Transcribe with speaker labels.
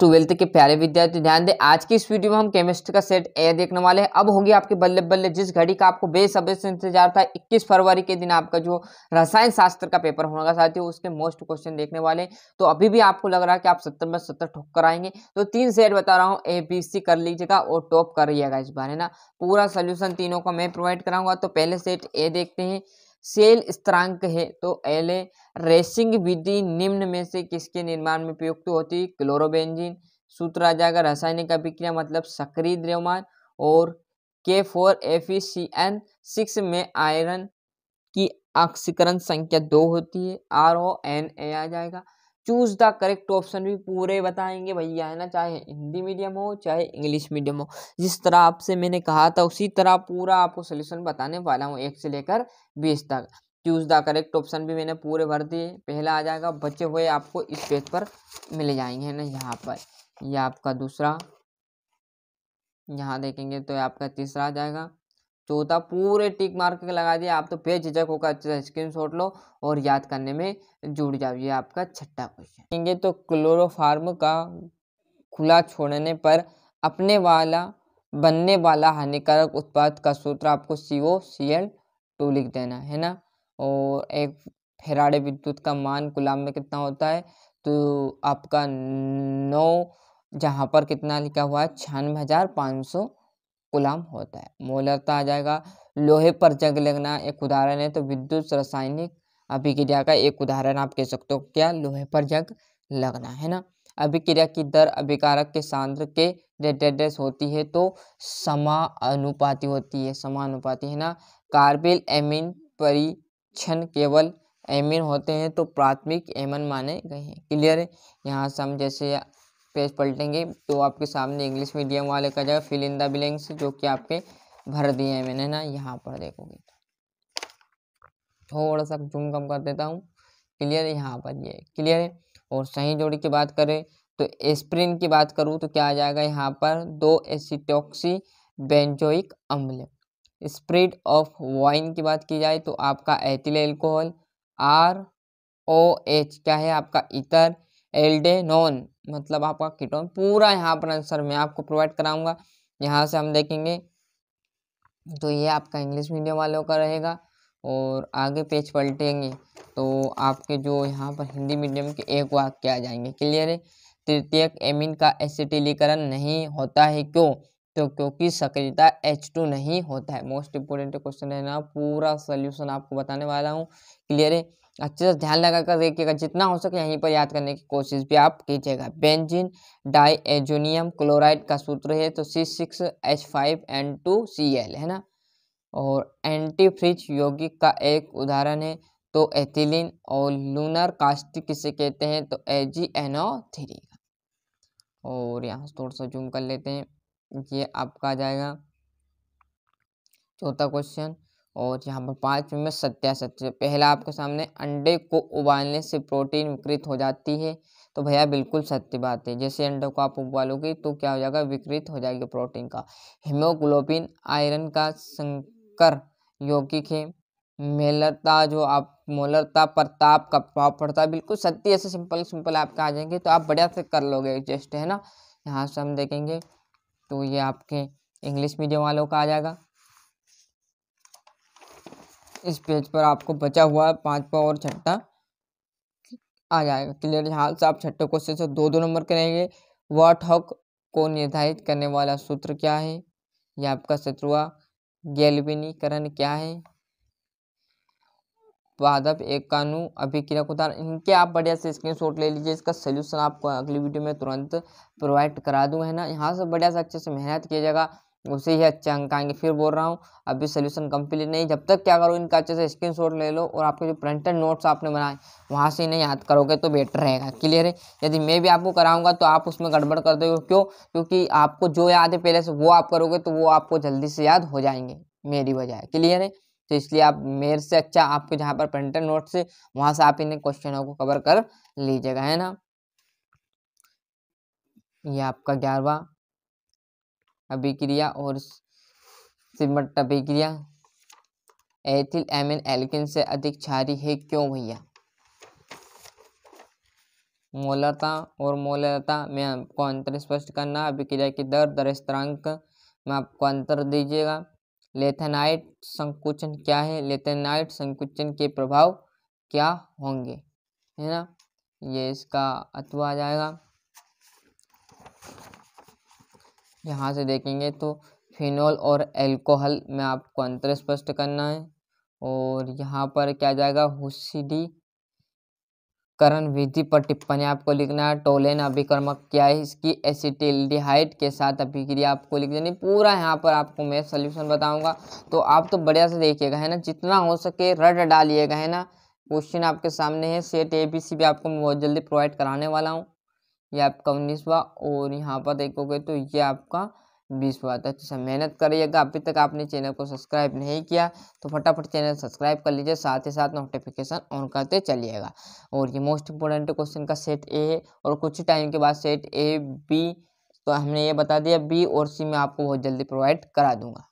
Speaker 1: twelfth के प्यारे विद्यार्थी ध्यान दें आज की इस वीडियो में हम केमिस्ट्री का सेट ए देखने वाले हैं अब होगी आपके बल्ले बल्ले जिस घड़ी का आपको बेसब्र से इंतजार था 21 फरवरी के दिन आपका जो रसायन शास्त्र का पेपर होगा साथियों उसके मोस्ट क्वेश्चन देखने वाले हैं तो अभी भी आपको लग रहा है कि आप सत्तर में सत्तर ठोक आएंगे तो तीन सेट बता रहा हूँ ए बी सी कर लीजिएगा और टॉप करिएगा इस बार है ना पूरा सोल्यूशन तीनों को मैं प्रोवाइड कराऊंगा तो पहले सेट ए देखते हैं सेल स्त्रांक है तो एल ए रेसिंग विधि निम्न में से किसके निर्माण में प्रयुक्त होती है क्लोरोबेंजिन सूत्र आ जाएगा रासायनिक अभिक्रिया मतलब सक्रिय द्रव्यमान और K four F E C N six में आयरन की ऑक्सीकरण संख्या दो होती है आर ओ एन ए आ जाएगा चूज़ द करेक्ट ऑप्शन भी पूरे बताएंगे भैया है ना चाहे हिंदी मीडियम हो चाहे इंग्लिश मीडियम हो जिस तरह आपसे मैंने कहा था उसी तरह पूरा आपको सोल्यूशन बताने वाला हूँ एक से लेकर बीस तक चूज़ द करेक्ट ऑप्शन भी मैंने पूरे भर दिए पहला आ जाएगा बचे हुए आपको इस पेज पर मिल जाएंगे है ना यहाँ पर यह आपका दूसरा यहाँ देखेंगे तो आपका तीसरा आ जाएगा होता पूरे टिक मार्क लगा दिया आप तो पेज झिझक होकर अच्छे से स्क्रीन लो और याद करने में जुड़ जाओ ये आपका छठा क्वेश्चन तो क्लोरोफार्म का खुला छोड़ने पर अपने वाला बनने वाला हानिकारक उत्पाद का सूत्र आपको सी ओ सी एल टू लिख देना है ना और एक फेराड़े विद्युत का मान गुलाम में कितना होता है तो आपका नौ जहाँ पर कितना लिखा हुआ है छियानवे हज़ार पाँच सौ गुलाम होता है मोलरता आ जाएगा लोहे पर जंग लगना एक उदाहरण है तो विद्युत रासायनिक अभिक्रिया का एक उदाहरण आप कह सकते हो क्या लोहे पर जंग लगना है ना अभिक्रिया की दर अभिकारक के सांद्र के डेडेडेस होती है तो समानुपाति होती है समानुपाति है ना कार्बिल एमिन परीक्षण केवल एमिन होते हैं तो प्राथमिक एमन माने गए हैं क्लियर है यहाँ से हम जैसे पेज पलटेंगे तो आपके सामने इंग्लिश मीडियम वाले का जगह फिल इन द बिलिंग्स जो कि आपके भर दिए हैं मैंने ना यहाँ पर देखोगे थोड़ा सा जूम कम कर देता हूँ क्लियर है यहाँ पर ये क्लियर है और सही जोड़ी की बात करें तो एस्प्रिन की बात करूँ तो क्या आ जाएगा यहाँ पर दो एसिटोक्सी बेंजोइक अम्ल स्प्रिड ऑफ वाइन की बात की जाए तो आपका ethyl alcohol R O H क्या है आपका इतर एल्डेनॉन मतलब आपका कीटोन पूरा यहाँ पर आंसर मैं आपको प्रोवाइड कराऊंगा यहाँ से हम देखेंगे तो ये आपका इंग्लिश मीडियम वालों का रहेगा और आगे पेज पलटेंगे तो आपके जो यहाँ पर हिंदी मीडियम के एक वाक्य आ जाएंगे क्लियर है तृतीयक एमिन का एसिटिलीकरण नहीं होता है क्यों तो क्योंकि सक्रियता एच टू नहीं होता है मोस्ट इंपोर्टेंट क्वेश्चन है ना पूरा सोल्यूशन आपको बताने वाला हूँ क्लियर है अच्छे से ध्यान लगाकर देखिएगा जितना हो सके यहीं पर याद करने की कोशिश भी आप कीजिएगा बेंजिन डाई एजोनियम क्लोराइड का सूत्र है तो C six H five N two C L है ना और एंटी फ्रिज यौगिक का एक उदाहरण है तो एथिलीन और लूनर कास्टिक किसे कहते हैं तो ए एनो थ्री और यहाँ थोड़ा सा जूम कर लेते हैं ये आपका आ जाएगा चौथा क्वेश्चन और यहाँ पर पाँचवें में सत्यासत्य पहला आपके सामने अंडे को उबालने से प्रोटीन विकृत हो जाती है तो भैया बिल्कुल सत्य बात है जैसे अंडे को आप उबालोगे तो क्या हो जाएगा विकृत हो जाएगी प्रोटीन का हीमोग्लोबिन आयरन का संकर यौगिक है मेलरता जो आप मोलरता प्रताप का प्रभाव पड़ता है बिल्कुल सत्य ऐसे सिंपल सिंपल आपके आ जाएंगे तो आप बढ़िया से कर लोगे जस्ट है ना यहाँ से हम देखेंगे तो ये आपके इंग्लिश मीडियम वालों का आ जाएगा इस पेज पर आपको बचा हुआ पाँचवा और छठा आ जाएगा क्लियर हाल से आप छठे क्वेश्चन से दो दो नंबर करेंगे वाट हक को निर्धारित करने वाला सूत्र क्या है यह आपका शत्रुआ गैलविनीकरण क्या है पादप एकाणु अभिक्रिया को उदाहरण इनके आप बढ़िया से स्क्रीनशॉट ले लीजिए इसका सोल्यूशन आपको अगली वीडियो में तुरंत प्रोवाइड करा दूँ है ना यहाँ से बढ़िया से अच्छे से मेहनत किया जाएगा उसे ही अच्छे अंक आएंगे फिर बोल रहा हूँ अभी सोल्यूशन कंप्लीट नहीं जब तक क्या करो इनका अच्छे से शॉट ले लो और आपके जो प्रिंटेड नोट्स आपने बनाए वहाँ से इन्हें याद करोगे तो बेटर रहेगा क्लियर है यदि मैं भी आपको कराऊंगा तो आप उसमें गड़बड़ कर दोगे क्यों क्योंकि आपको जो याद है पहले से वो आप करोगे तो वो आपको जल्दी से याद हो जाएंगे मेरी वजह क्लियर है तो इसलिए आप मेरे से अच्छा आपको जहाँ पर प्रिंटर नोट्स वहाँ से आप इन क्वेश्चनों को कवर कर लीजिएगा है ना ये आपका ग्यारहवा अभिक्रिया और सिमट अभिक्रिया एथिल एमिन एलकिन से अधिक क्षारी है क्यों भैया मोलरता और मोलरता में आपको अंतर स्पष्ट करना अभिक्रिया की दर दर स्तरांक में आपको अंतर दीजिएगा लेथेनाइट संकुचन क्या है लेथेनाइट संकुचन के प्रभाव क्या होंगे है ना ये इसका अथवा आ जाएगा यहाँ से देखेंगे तो फिनोल और एल्कोहल में आपको अंतर स्पष्ट करना है और यहाँ पर क्या जाएगा हुसीडी करण विधि पर टिप्पणी आपको लिखना है टोलेन अभिक्रमक क्या है इसकी एसिटिल्डिहाइड के साथ अभिक्रिया आपको लिख देनी पूरा यहाँ पर आपको मैं सोल्यूशन बताऊंगा तो आप तो बढ़िया से देखिएगा है ना जितना हो सके रड डालिएगा है ना क्वेश्चन आपके सामने है सेट ए बी सी भी आपको मैं बहुत जल्दी प्रोवाइड कराने वाला हूँ ये आपका उन्नीसवा और यहाँ पर देखोगे तो ये आपका बीस बात तो था अच्छा मेहनत करिएगा अभी तक आपने चैनल को सब्सक्राइब नहीं किया तो फटाफट चैनल सब्सक्राइब कर लीजिए साथ ही साथ नोटिफिकेशन ऑन करते चलिएगा और ये मोस्ट इंपॉर्टेंट क्वेश्चन का सेट ए है और कुछ टाइम के बाद सेट ए बी तो हमने ये बता दिया बी और सी मैं आपको बहुत जल्दी प्रोवाइड करा दूंगा